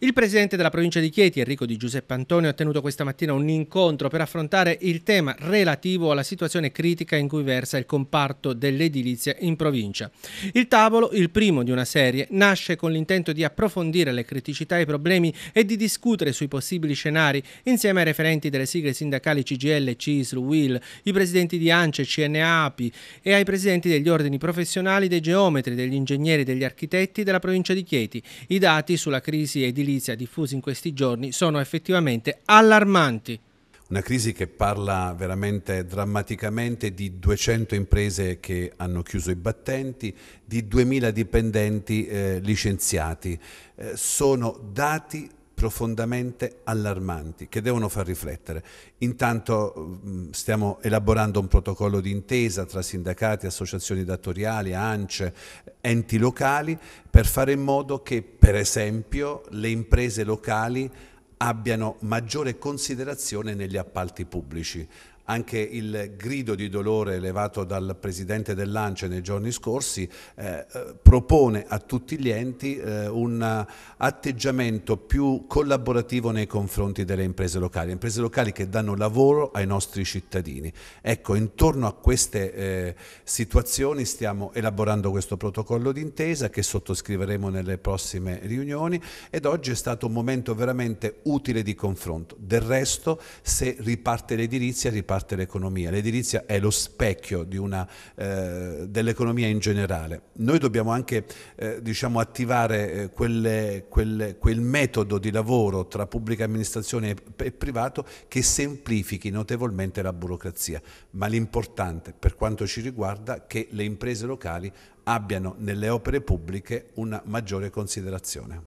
Il presidente della provincia di Chieti, Enrico Di Giuseppe Antonio, ha tenuto questa mattina un incontro per affrontare il tema relativo alla situazione critica in cui versa il comparto dell'edilizia in provincia. Il tavolo, il primo di una serie, nasce con l'intento di approfondire le criticità e i problemi e di discutere sui possibili scenari insieme ai referenti delle sigle sindacali CGL, CISL, WIL, i presidenti di ANCE, CNAPI e ai presidenti degli ordini professionali dei geometri, degli ingegneri, degli architetti della provincia di Chieti. I dati sulla crisi edilizia edilizia diffusi in questi giorni sono effettivamente allarmanti. Una crisi che parla veramente drammaticamente di 200 imprese che hanno chiuso i battenti, di 2000 dipendenti eh, licenziati. Eh, sono dati profondamente allarmanti che devono far riflettere. Intanto mm, stiamo elaborando un protocollo di intesa tra sindacati, associazioni datoriali, ANCE, enti locali per fare in modo che per esempio le imprese locali abbiano maggiore considerazione negli appalti pubblici. Anche il grido di dolore elevato dal presidente dell'ANCE nei giorni scorsi eh, eh, propone a tutti gli enti eh, un atteggiamento più collaborativo nei confronti delle imprese locali, imprese locali che danno lavoro ai nostri cittadini. Ecco, intorno a queste eh, situazioni stiamo elaborando questo protocollo d'intesa che sottoscriveremo nelle prossime riunioni ed oggi è stato un momento veramente utile di confronto. Del resto, se riparte l'edilizia, riparte parte l'economia. L'edilizia è lo specchio eh, dell'economia in generale. Noi dobbiamo anche eh, diciamo, attivare eh, quelle, quelle, quel metodo di lavoro tra pubblica amministrazione e privato che semplifichi notevolmente la burocrazia, ma l'importante per quanto ci riguarda è che le imprese locali abbiano nelle opere pubbliche una maggiore considerazione.